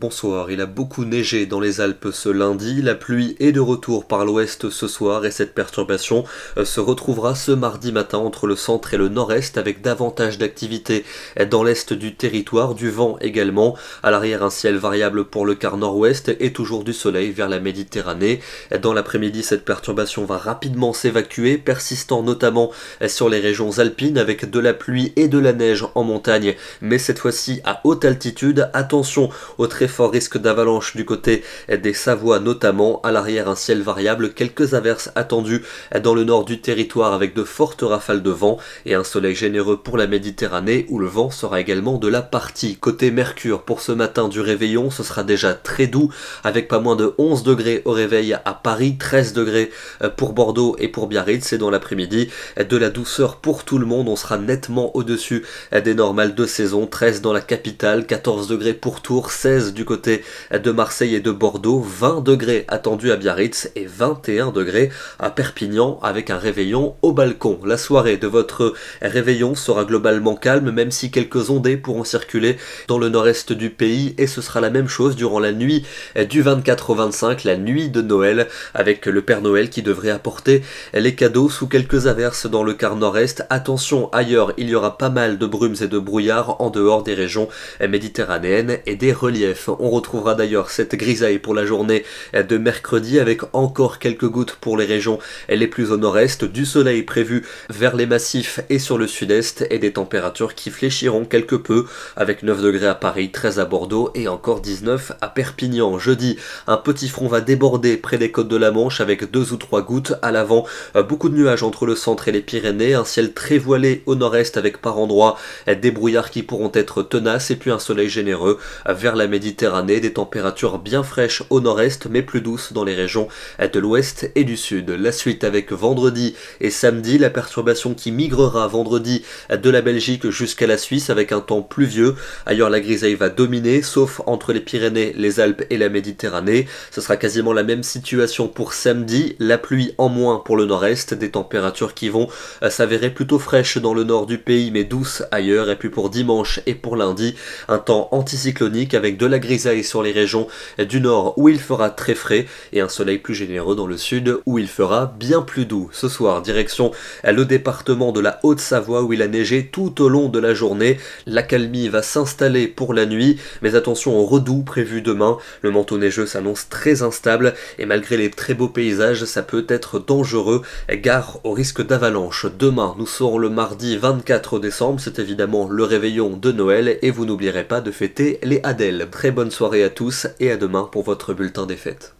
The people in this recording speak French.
Bonsoir, il a beaucoup neigé dans les Alpes ce lundi, la pluie est de retour par l'ouest ce soir et cette perturbation euh, se retrouvera ce mardi matin entre le centre et le nord-est avec davantage d'activité dans l'est du territoire, du vent également, à l'arrière un ciel variable pour le quart nord-ouest et toujours du soleil vers la Méditerranée. Dans l'après-midi cette perturbation va rapidement s'évacuer, persistant notamment sur les régions alpines avec de la pluie et de la neige en montagne, mais cette fois-ci à haute altitude, attention aux très fort risque d'avalanche du côté des Savoies notamment. À l'arrière, un ciel variable, quelques averses attendues dans le nord du territoire avec de fortes rafales de vent et un soleil généreux pour la Méditerranée où le vent sera également de la partie. Côté Mercure, pour ce matin du réveillon, ce sera déjà très doux avec pas moins de 11 degrés au réveil à Paris, 13 degrés euh, pour Bordeaux et pour Biarritz et dans l'après-midi euh, de la douceur pour tout le monde. On sera nettement au-dessus euh, des normales de saison, 13 dans la capitale, 14 degrés pour Tours, 16 du côté de Marseille et de Bordeaux, 20 degrés attendus à Biarritz et 21 degrés à Perpignan avec un réveillon au balcon. La soirée de votre réveillon sera globalement calme même si quelques ondées pourront circuler dans le nord-est du pays et ce sera la même chose durant la nuit du 24 au 25, la nuit de Noël avec le Père Noël qui devrait apporter les cadeaux sous quelques averses dans le quart nord-est. Attention, ailleurs, il y aura pas mal de brumes et de brouillards en dehors des régions méditerranéennes et des reliefs on retrouvera d'ailleurs cette grisaille pour la journée de mercredi avec encore quelques gouttes pour les régions les plus au nord-est, du soleil prévu vers les massifs et sur le sud-est et des températures qui fléchiront quelque peu avec 9 degrés à Paris, 13 à Bordeaux et encore 19 à Perpignan. Jeudi, un petit front va déborder près des côtes de la Manche avec deux ou trois gouttes à l'avant, euh, beaucoup de nuages entre le centre et les Pyrénées, un ciel très voilé au nord-est avec par endroits euh, des brouillards qui pourront être tenaces et puis un soleil généreux euh, vers la Méditerranée Méditerranée, des températures bien fraîches au nord-est mais plus douces dans les régions de l'ouest et du sud. La suite avec vendredi et samedi, la perturbation qui migrera vendredi de la Belgique jusqu'à la Suisse avec un temps pluvieux. Ailleurs, la grisaille va dominer, sauf entre les Pyrénées, les Alpes et la Méditerranée. Ce sera quasiment la même situation pour samedi, la pluie en moins pour le nord-est, des températures qui vont euh, s'avérer plutôt fraîches dans le nord du pays mais douces ailleurs. Et puis pour dimanche et pour lundi, un temps anticyclonique avec de la sur les régions du nord où il fera très frais et un soleil plus généreux dans le sud où il fera bien plus doux. Ce soir, direction le département de la Haute-Savoie où il a neigé tout au long de la journée. la calmie va s'installer pour la nuit, mais attention au redoux prévu demain. Le manteau neigeux s'annonce très instable et malgré les très beaux paysages, ça peut être dangereux. Gare au risque d'avalanche. Demain, nous serons le mardi 24 décembre, c'est évidemment le réveillon de Noël et vous n'oublierez pas de fêter les Adèles. Très bonne soirée à tous et à demain pour votre bulletin des fêtes.